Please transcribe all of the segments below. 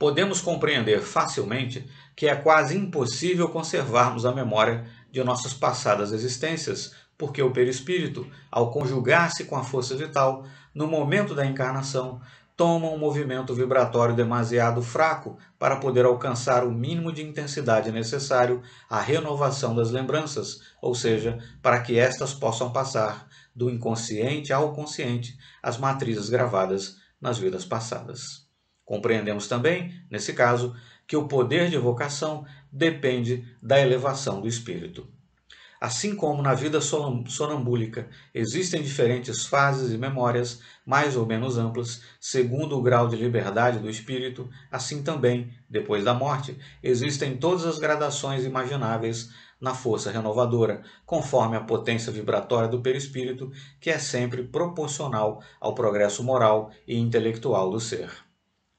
podemos compreender facilmente que é quase impossível conservarmos a memória de nossas passadas existências, porque o perispírito, ao conjugar-se com a força vital, no momento da encarnação, toma um movimento vibratório demasiado fraco para poder alcançar o mínimo de intensidade necessário à renovação das lembranças, ou seja, para que estas possam passar do inconsciente ao consciente as matrizes gravadas nas vidas passadas. Compreendemos também, nesse caso, que o poder de vocação depende da elevação do espírito. Assim como na vida sonambúlica existem diferentes fases e memórias, mais ou menos amplas, segundo o grau de liberdade do espírito, assim também, depois da morte, existem todas as gradações imagináveis na força renovadora, conforme a potência vibratória do perispírito, que é sempre proporcional ao progresso moral e intelectual do ser.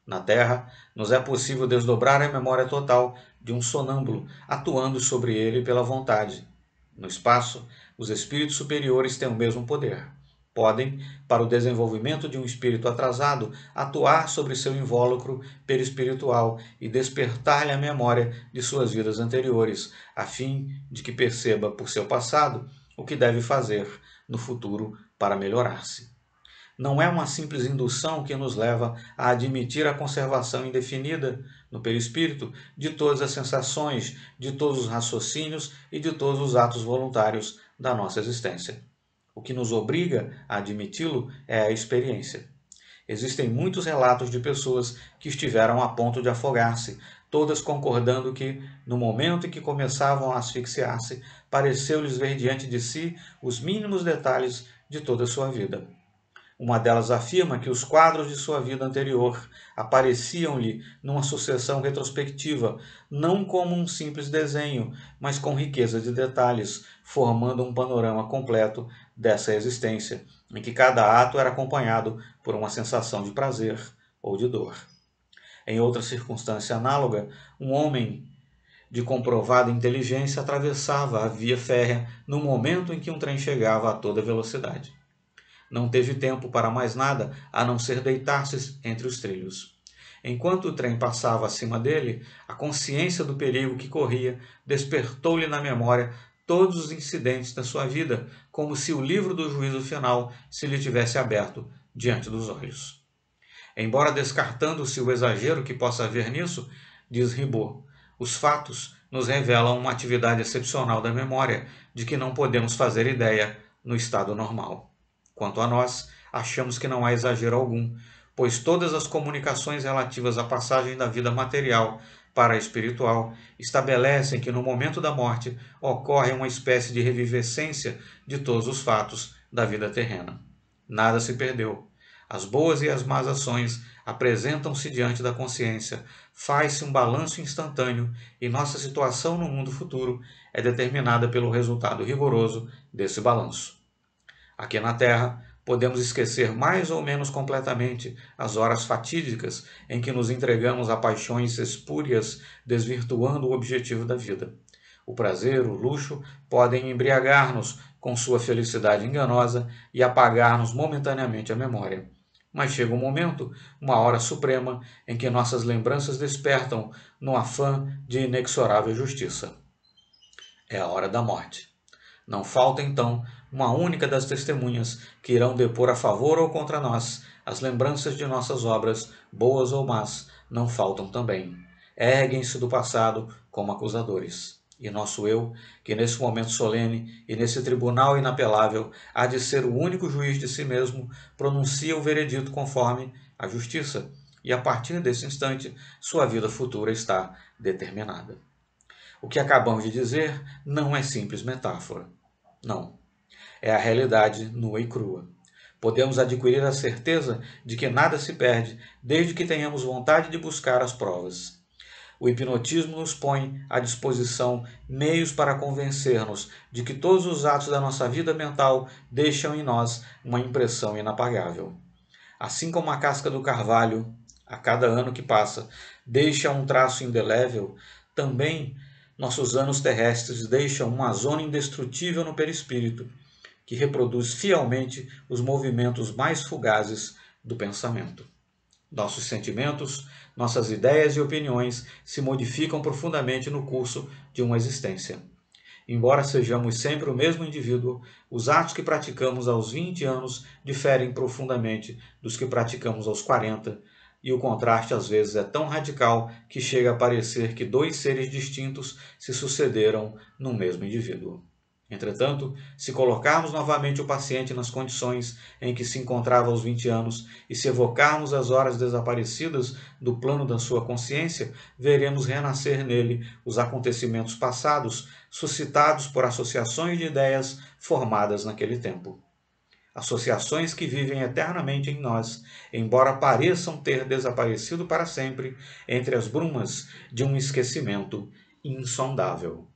Na terra, nos é possível desdobrar a memória total de um sonâmbulo atuando sobre ele pela vontade. No espaço, os espíritos superiores têm o mesmo poder. Podem, para o desenvolvimento de um espírito atrasado, atuar sobre seu invólucro perispiritual e despertar-lhe a memória de suas vidas anteriores, a fim de que perceba por seu passado o que deve fazer no futuro para melhorar-se não é uma simples indução que nos leva a admitir a conservação indefinida no perispírito de todas as sensações, de todos os raciocínios e de todos os atos voluntários da nossa existência. O que nos obriga a admiti-lo é a experiência. Existem muitos relatos de pessoas que estiveram a ponto de afogar-se, todas concordando que, no momento em que começavam a asfixiar-se, pareceu-lhes ver diante de si os mínimos detalhes de toda a sua vida. Uma delas afirma que os quadros de sua vida anterior apareciam-lhe numa sucessão retrospectiva, não como um simples desenho, mas com riqueza de detalhes, formando um panorama completo dessa existência, em que cada ato era acompanhado por uma sensação de prazer ou de dor. Em outra circunstância análoga, um homem de comprovada inteligência atravessava a via férrea no momento em que um trem chegava a toda velocidade. Não teve tempo para mais nada a não ser deitar-se entre os trilhos. Enquanto o trem passava acima dele, a consciência do perigo que corria despertou-lhe na memória todos os incidentes da sua vida, como se o livro do juízo final se lhe tivesse aberto diante dos olhos. Embora descartando-se o exagero que possa haver nisso, diz Ribot, os fatos nos revelam uma atividade excepcional da memória, de que não podemos fazer ideia no estado normal. Quanto a nós, achamos que não há exagero algum, pois todas as comunicações relativas à passagem da vida material para a espiritual estabelecem que no momento da morte ocorre uma espécie de revivescência de todos os fatos da vida terrena. Nada se perdeu. As boas e as más ações apresentam-se diante da consciência, faz-se um balanço instantâneo e nossa situação no mundo futuro é determinada pelo resultado rigoroso desse balanço. Aqui na Terra, podemos esquecer mais ou menos completamente as horas fatídicas em que nos entregamos a paixões espúrias, desvirtuando o objetivo da vida. O prazer, o luxo podem embriagar-nos com sua felicidade enganosa e apagar-nos momentaneamente a memória. Mas chega um momento, uma hora suprema, em que nossas lembranças despertam no afã de inexorável justiça. É a hora da morte. Não falta então uma única das testemunhas que irão depor a favor ou contra nós. As lembranças de nossas obras, boas ou más, não faltam também. Erguem-se do passado como acusadores. E nosso eu, que nesse momento solene e nesse tribunal inapelável há de ser o único juiz de si mesmo, pronuncia o veredito conforme a justiça, e a partir desse instante sua vida futura está determinada. O que acabamos de dizer não é simples metáfora. Não, é a realidade nua e crua. Podemos adquirir a certeza de que nada se perde, desde que tenhamos vontade de buscar as provas. O hipnotismo nos põe à disposição meios para convencermos de que todos os atos da nossa vida mental deixam em nós uma impressão inapagável. Assim como a casca do carvalho, a cada ano que passa, deixa um traço indelével, também nossos anos terrestres deixam uma zona indestrutível no perispírito que reproduz fielmente os movimentos mais fugazes do pensamento. Nossos sentimentos, nossas ideias e opiniões se modificam profundamente no curso de uma existência. Embora sejamos sempre o mesmo indivíduo, os atos que praticamos aos 20 anos diferem profundamente dos que praticamos aos 40, e o contraste às vezes é tão radical que chega a parecer que dois seres distintos se sucederam no mesmo indivíduo. Entretanto, se colocarmos novamente o paciente nas condições em que se encontrava aos 20 anos e se evocarmos as horas desaparecidas do plano da sua consciência, veremos renascer nele os acontecimentos passados, suscitados por associações de ideias formadas naquele tempo. Associações que vivem eternamente em nós, embora pareçam ter desaparecido para sempre entre as brumas de um esquecimento insondável.